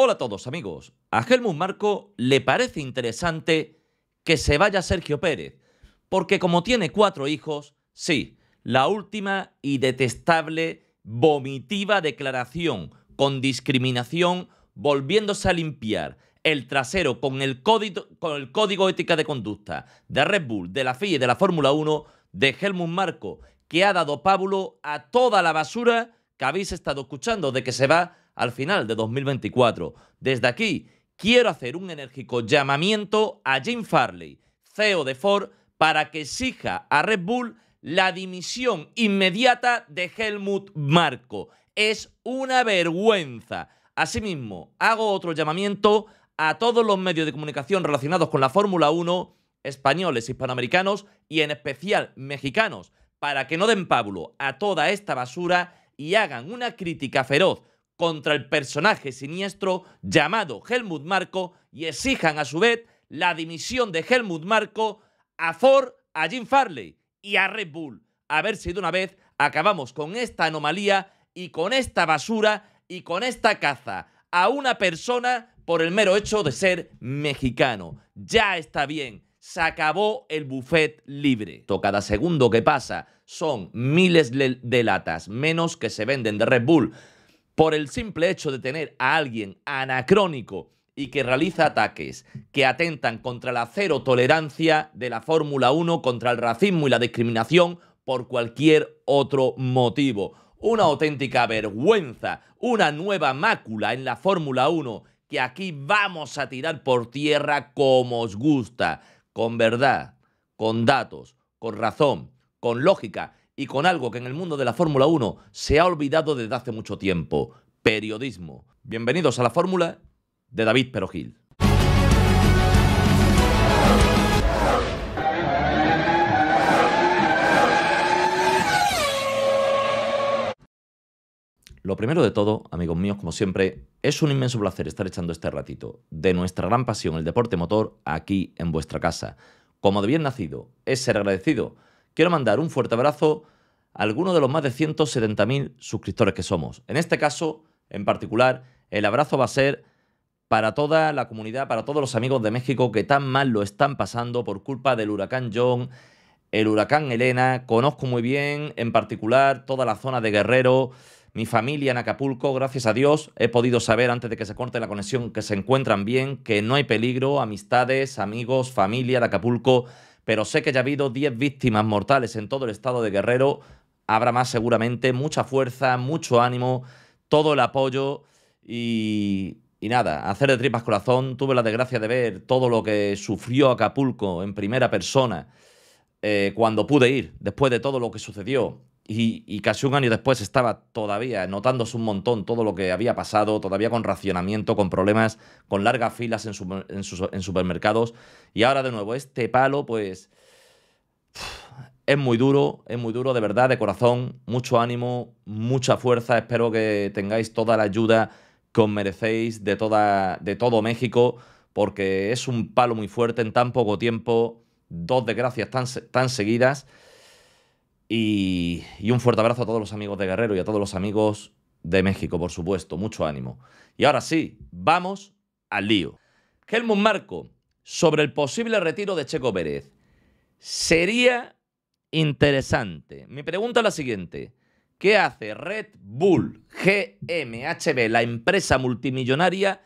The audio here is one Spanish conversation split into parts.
Hola a todos amigos. A Helmut Marco le parece interesante que se vaya Sergio Pérez, porque como tiene cuatro hijos, sí, la última y detestable, vomitiva declaración con discriminación, volviéndose a limpiar el trasero con el, código, con el código ética de conducta de Red Bull, de la FIA y de la Fórmula 1 de Helmut Marco, que ha dado pábulo a toda la basura que habéis estado escuchando de que se va al final de 2024. Desde aquí quiero hacer un enérgico llamamiento a Jim Farley, CEO de Ford, para que exija a Red Bull la dimisión inmediata de Helmut Marco. Es una vergüenza. Asimismo, hago otro llamamiento a todos los medios de comunicación relacionados con la Fórmula 1, españoles, hispanoamericanos y en especial mexicanos, para que no den pábulo a toda esta basura y hagan una crítica feroz contra el personaje siniestro llamado Helmut Marco y exijan a su vez la dimisión de Helmut Marco a Ford, a Jim Farley y a Red Bull. A ver si de una vez acabamos con esta anomalía y con esta basura y con esta caza a una persona por el mero hecho de ser mexicano. Ya está bien, se acabó el buffet libre. Cada segundo que pasa son miles de latas menos que se venden de Red Bull por el simple hecho de tener a alguien anacrónico y que realiza ataques que atentan contra la cero tolerancia de la Fórmula 1, contra el racismo y la discriminación por cualquier otro motivo. Una auténtica vergüenza, una nueva mácula en la Fórmula 1 que aquí vamos a tirar por tierra como os gusta, con verdad, con datos, con razón, con lógica y con algo que en el mundo de la Fórmula 1 se ha olvidado desde hace mucho tiempo, periodismo. Bienvenidos a la Fórmula de David Perogil. Lo primero de todo, amigos míos, como siempre, es un inmenso placer estar echando este ratito de nuestra gran pasión, el deporte motor, aquí en vuestra casa. Como de bien nacido, es ser agradecido quiero mandar un fuerte abrazo a alguno de los más de 170.000 suscriptores que somos. En este caso, en particular, el abrazo va a ser para toda la comunidad, para todos los amigos de México que tan mal lo están pasando por culpa del huracán John, el huracán Elena. Conozco muy bien, en particular, toda la zona de Guerrero. Mi familia en Acapulco, gracias a Dios, he podido saber antes de que se corte la conexión que se encuentran bien, que no hay peligro, amistades, amigos, familia de Acapulco pero sé que ya ha habido 10 víctimas mortales en todo el estado de Guerrero. Habrá más seguramente, mucha fuerza, mucho ánimo, todo el apoyo y, nada, hacer de tripas corazón. Tuve la desgracia de ver todo lo que sufrió Acapulco en primera persona eh, cuando pude ir, después de todo lo que sucedió y, casi un año después estaba todavía notándose un montón todo lo que había pasado, todavía con racionamiento, con problemas, con largas filas en, supermercados. Y ahora de nuevo, este palo, pues... Es muy duro, es muy duro, de verdad, de corazón. Mucho ánimo, mucha fuerza. Espero que tengáis toda la ayuda que os merecéis de, toda, de todo México, porque es un palo muy fuerte en tan poco tiempo, dos desgracias tan, tan seguidas. Y, un fuerte abrazo a todos los amigos de Guerrero y a todos los amigos de México, por supuesto. Mucho ánimo. Y ahora sí, vamos al lío. Helmut Marco, sobre el posible retiro de Checo Pérez. Sería interesante. Mi pregunta es la siguiente. ¿Qué hace Red Bull GMHB, la empresa multimillonaria,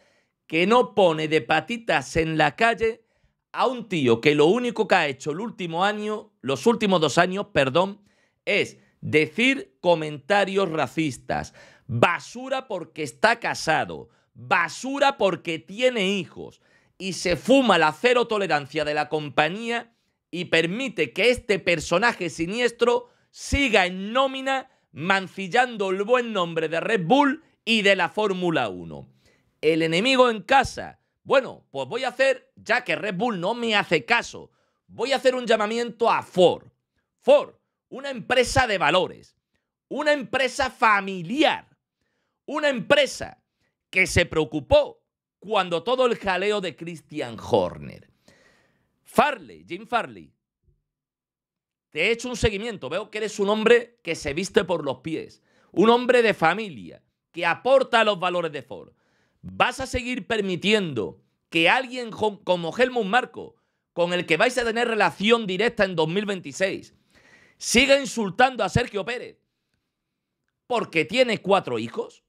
que no pone de patitas en la calle a un tío que lo único que ha hecho el último año, los últimos dos años, perdón, es decir comentarios racistas, basura porque está casado, basura porque tiene hijos y se fuma la cero tolerancia de la compañía y permite que este personaje siniestro siga en nómina mancillando el buen nombre de Red Bull y de la Fórmula 1. El enemigo en casa. Bueno, pues voy a hacer, ya que Red Bull no me hace caso, voy a hacer un llamamiento a Ford. Ford, una empresa de valores, una empresa familiar, una empresa que se preocupó cuando todo el jaleo de Christian Horner. Farley, Jim Farley, te he hecho un seguimiento, veo que eres un hombre que se viste por los pies, un hombre de familia, que aporta los valores de Ford. ¿Vas a seguir permitiendo que alguien como Helmut Marco, con el que vais a tener relación directa en 2026, siga insultando a Sergio Pérez porque tiene cuatro hijos?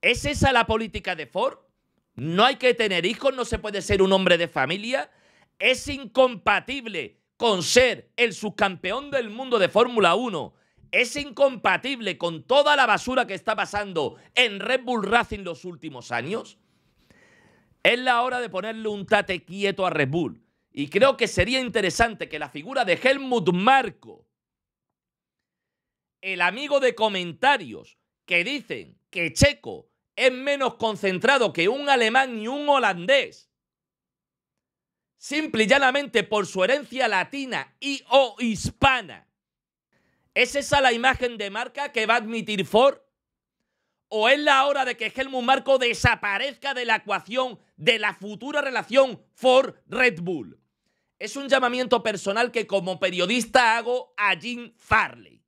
¿Es esa la política de Ford? No hay que tener hijos, no se puede ser un hombre de familia. Es incompatible con ser el subcampeón del mundo de Fórmula 1. Es incompatible con toda la basura que está pasando en Red Bull Racing los últimos años. Es la hora de ponerle un tate quieto a Red Bull. Y creo que sería interesante que la figura de Helmut Marco, el amigo de comentarios que dicen que Checo es menos concentrado que un alemán y un holandés, simple y llanamente por su herencia latina y o hispana. ¿Es esa la imagen de marca que va a admitir Ford? ¿O es la hora de que Helmut Marco desaparezca de la ecuación de la futura relación Ford-Red Bull? Es un llamamiento personal que como periodista hago a Jim Farley.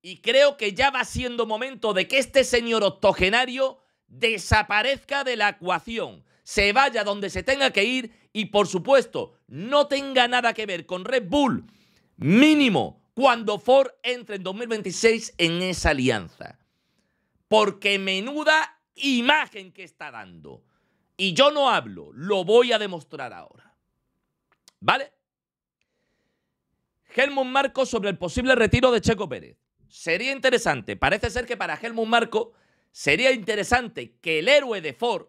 Y creo que ya va siendo momento de que este señor octogenario desaparezca de la ecuación, se vaya donde se tenga que ir y por supuesto no tenga nada que ver con Red Bull, mínimo cuando Ford entre en 2026 en esa alianza. Porque menuda imagen que está dando. Y yo no hablo, lo voy a demostrar ahora. ¿Vale? Helmut Marco sobre el posible retiro de Checo Pérez. Sería interesante, parece ser que para Helmut Marco sería interesante que el héroe de Ford,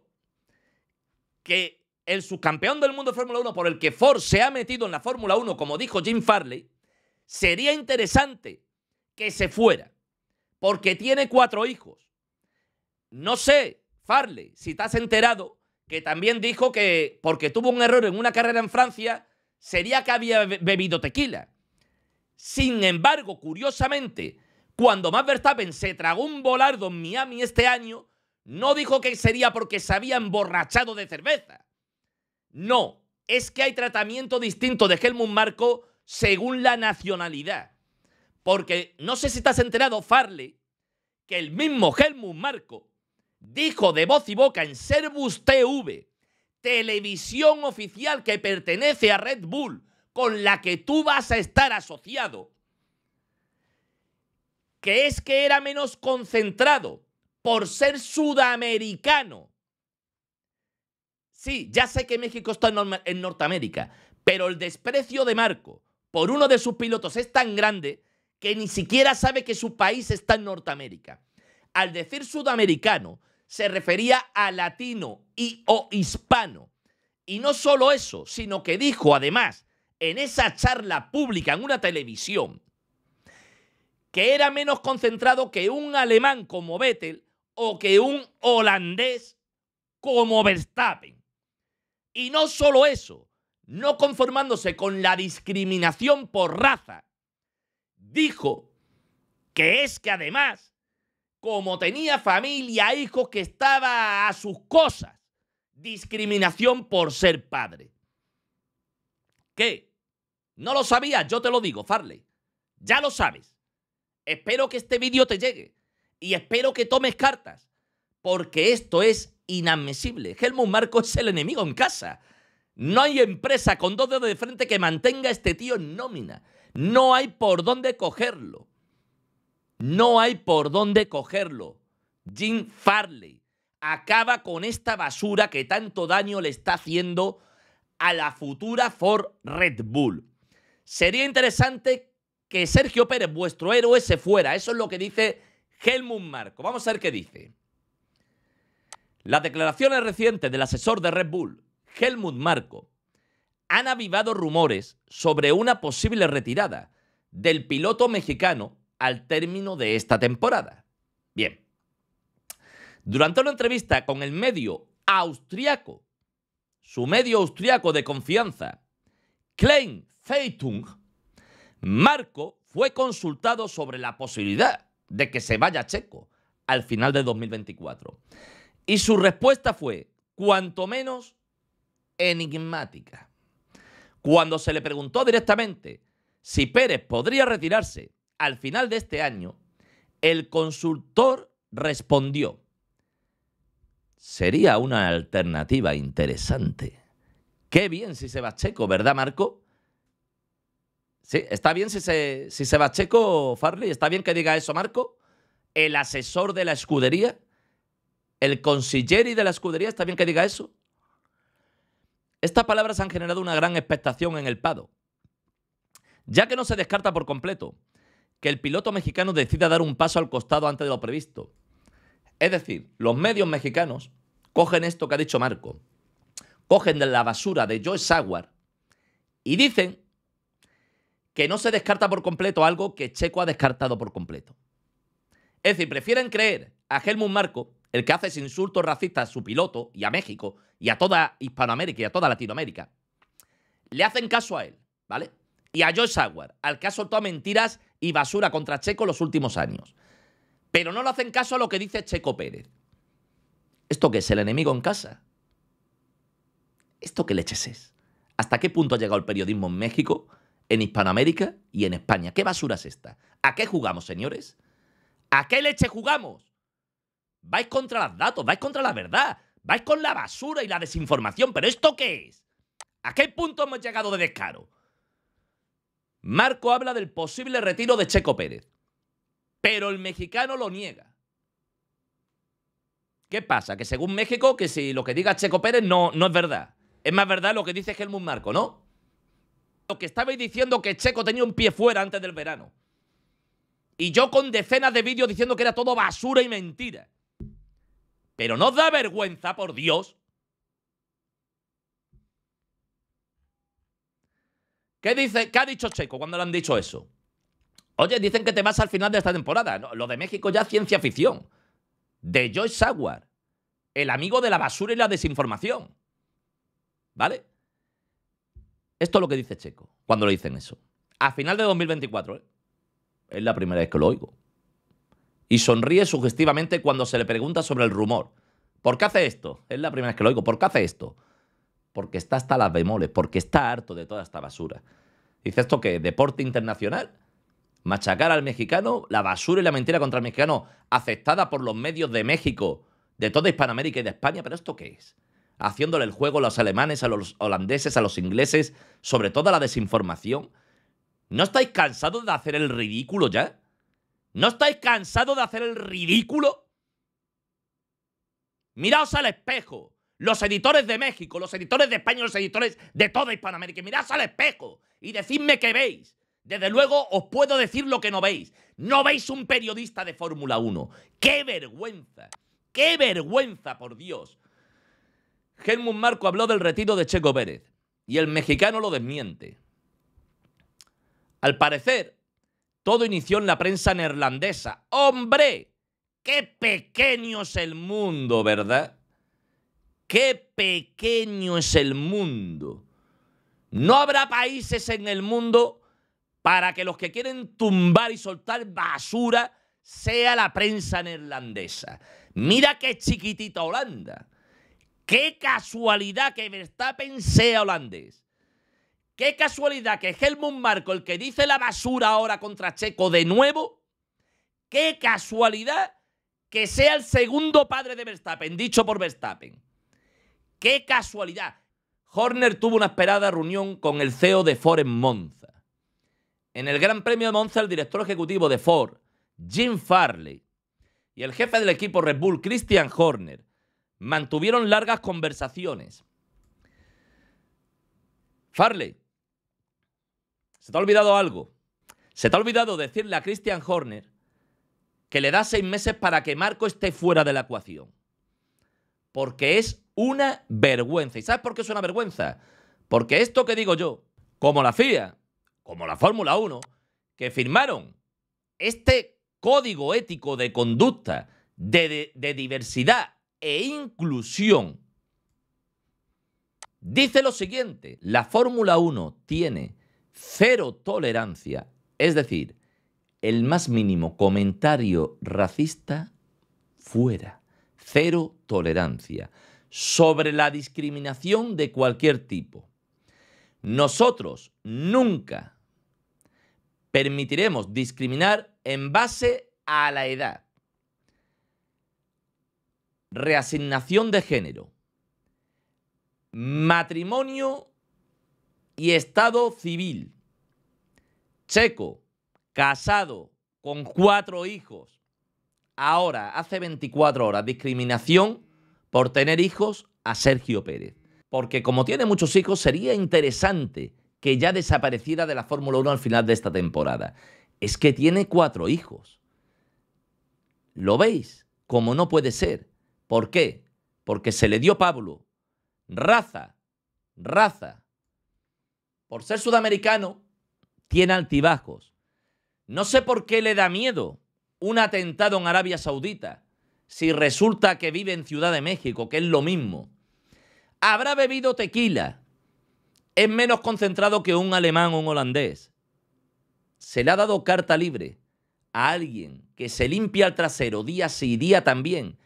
que el subcampeón del mundo de Fórmula 1 por el que Ford se ha metido en la Fórmula 1, como dijo Jim Farley, sería interesante que se fuera, porque tiene cuatro hijos. No sé, Farley, si te has enterado, que también dijo que porque tuvo un error en una carrera en Francia, sería que había bebido tequila. Sin embargo, curiosamente, cuando Max Verstappen se tragó un volardo en Miami este año, no dijo que sería porque se había emborrachado de cerveza. No, es que hay tratamiento distinto de Helmut Marco según la nacionalidad. Porque no sé si estás enterado, Farley, que el mismo Helmut Marco dijo de voz y boca en Servus TV televisión oficial que pertenece a Red Bull, con la que tú vas a estar asociado, que es que era menos concentrado por ser sudamericano. Sí, ya sé que México está en, Norteamérica, pero el desprecio de Marco por uno de sus pilotos es tan grande que ni siquiera sabe que su país está en Norteamérica. Al decir sudamericano, se refería a latino y o hispano. Y no solo eso, sino que dijo además en esa charla pública en una televisión que era menos concentrado que un alemán como Vettel o que un holandés como Verstappen. Y no solo eso, no conformándose con la discriminación por raza, dijo que es que además como tenía familia, hijos, que estaba a sus cosas. Discriminación por ser padre. ¿Qué? No lo sabías, yo te lo digo, Farley. Ya lo sabes. Espero que este vídeo te llegue y espero que tomes cartas, porque esto es inadmisible. Helmut Marco es el enemigo en casa. No hay empresa con dos dedos de frente que mantenga a este tío en nómina. No hay por dónde cogerlo. No hay por dónde cogerlo. Jim Farley acaba con esta basura que tanto daño le está haciendo a la futura Ford Red Bull. Sería interesante que Sergio Pérez, vuestro héroe, se fuera. Eso es lo que dice Helmut Marco. Vamos a ver qué dice. Las declaraciones recientes del asesor de Red Bull, Helmut Marco, han avivado rumores sobre una posible retirada del piloto mexicano al término de esta temporada. Bien. Durante una entrevista con el medio austriaco, su medio austriaco de confianza, Klein Feitung. Marco fue consultado sobre la posibilidad de que se vaya Checo al final de 2024. Y su respuesta fue, cuanto menos, enigmática. Cuando se le preguntó directamente si Pérez podría retirarse al final de este año, el consultor respondió, sería una alternativa interesante. Qué bien si se va Checo, ¿verdad, Marco? Sí, está bien si se, si se va Checo, Farley, está bien que diga eso, Marco. El asesor de la escudería, el consiglieri de la escudería, está bien que diga eso. Estas palabras han generado una gran expectación en el Pado, ya que no se descarta por completo que el piloto mexicano decida dar un paso al costado antes de lo previsto. Es decir, los medios mexicanos cogen esto que ha dicho Marco, cogen de la basura de Joe Saguar y dicen que no se descarta por completo algo que Checo ha descartado por completo. Es decir, prefieren creer a Helmut Marco, el que hace ese insulto racista a su piloto y a México y a toda Hispanoamérica y a toda Latinoamérica. Le hacen caso a él, ¿vale? Y a Joe Saguar, al que ha soltado mentiras y basura contra Checo los últimos años. Pero no le hacen caso a lo que dice Checo Pérez. ¿Esto qué es el enemigo en casa? ¿Esto qué leches es? ¿Hasta qué punto ha llegado el periodismo en México, en Hispanoamérica y en España? ¿Qué basura es esta? ¿A qué jugamos, señores? ¿A qué leche jugamos? Vais contra los datos, vais contra la verdad, vais con la basura y la desinformación, pero ¿esto qué es? ¿A qué punto hemos llegado de descaro? Marco habla del posible retiro de Checo Pérez, pero el mexicano lo niega. ¿Qué pasa? Que según México, que si lo que diga Checo Pérez no, no es verdad. Es más verdad lo que dice Helmut Marco, ¿no? Lo que estabais diciendo que Checo tenía un pie fuera antes del verano. Y yo con decenas de vídeos diciendo que era todo basura y mentira. Pero no os da vergüenza, por Dios. ¿Qué, dice, ¿Qué ha dicho Checo cuando le han dicho eso? Oye, dicen que te vas al final de esta temporada. lo de México ya es ciencia ficción. De Joyce Aguar, el amigo de la basura y la desinformación. ¿Vale? Esto es lo que dice Checo cuando le dicen eso. A final de 2024, ¿eh? es la primera vez que lo oigo. Y sonríe sugestivamente cuando se le pregunta sobre el rumor. ¿Por qué hace esto? Es la primera vez que lo oigo. ¿Por qué hace esto? porque está hasta las bemoles, porque está harto de toda esta basura. Dice esto que deporte internacional, machacar al mexicano, la basura y la mentira contra el mexicano, aceptada por los medios de México, de toda Hispanoamérica y de España, pero esto qué es? Haciéndole el juego a los alemanes, a los holandeses, a los ingleses, sobre toda la desinformación. ¿No estáis cansados de hacer el ridículo ya? ¿No estáis cansados de hacer el ridículo? Miraos al espejo los editores de México, los editores de España, los editores de toda Hispanoamérica. Mirad al espejo y decidme qué veis. Desde luego os puedo decir lo que no veis. No veis un periodista de Fórmula 1. ¡Qué vergüenza! ¡Qué vergüenza, por Dios! Helmut Marco habló del retiro de Checo Pérez y el mexicano lo desmiente. Al parecer, todo inició en la prensa neerlandesa. ¡Hombre! ¡Qué pequeño es el mundo, ¿verdad? Qué pequeño es el mundo. No habrá países en el mundo para que los que quieren tumbar y soltar basura sea la prensa neerlandesa. Mira qué chiquitita Holanda. Qué casualidad que Verstappen sea holandés. Qué casualidad que Helmut Marco, el que dice la basura ahora contra Checo de nuevo, qué casualidad que sea el segundo padre de Verstappen, dicho por Verstappen. ¡Qué casualidad! Horner tuvo una esperada reunión con el CEO de Ford en Monza. En el Gran Premio de Monza, el director ejecutivo de Ford, Jim Farley, y el jefe del equipo Red Bull, Christian Horner, mantuvieron largas conversaciones. Farley, se te ha olvidado algo. Se te ha olvidado decirle a Christian Horner que le da seis meses para que Marco esté fuera de la ecuación porque es una vergüenza. ¿Y sabes por qué es una vergüenza? Porque esto que digo yo, como la FIA, como la Fórmula 1, que firmaron este código ético de conducta de, diversidad e inclusión, dice lo siguiente, la Fórmula 1 tiene cero tolerancia, es decir, el más mínimo comentario racista fuera cero tolerancia sobre la discriminación de cualquier tipo. Nosotros nunca permitiremos discriminar en base a la edad. Reasignación de género. Matrimonio y estado civil. Checo, casado, con cuatro hijos ahora, hace 24 horas, discriminación por tener hijos a Sergio Pérez. Porque como tiene muchos hijos, sería interesante que ya desapareciera de la Fórmula 1 al final de esta temporada. Es que tiene cuatro hijos. ¿Lo veis? Como no puede ser. ¿Por qué? Porque se le dio Pablo. Raza, raza. Por ser sudamericano, tiene altibajos. No sé por qué le da miedo un atentado en Arabia Saudita, si resulta que vive en Ciudad de México, que es lo mismo, habrá bebido tequila, es menos concentrado que un alemán o un holandés. Se le ha dado carta libre a alguien que se limpia el trasero día sí, día también,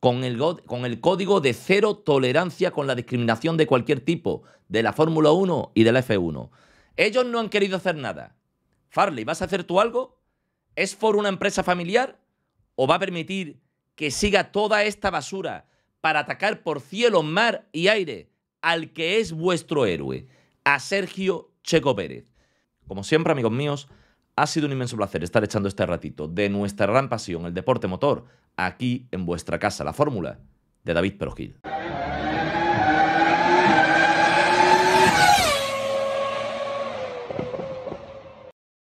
con el, con el código de cero tolerancia con la discriminación de cualquier tipo, de la Fórmula 1 y de la F1. Ellos no han querido hacer nada. Farley, ¿vas a hacer tú algo? ¿Es por una empresa familiar o va a permitir que siga toda esta basura para atacar por cielo, mar y aire al que es vuestro héroe, a Sergio Checo Pérez? Como siempre, amigos míos, ha sido un inmenso placer estar echando este ratito de nuestra gran pasión, el deporte motor, aquí en vuestra casa, la fórmula de David Perojil.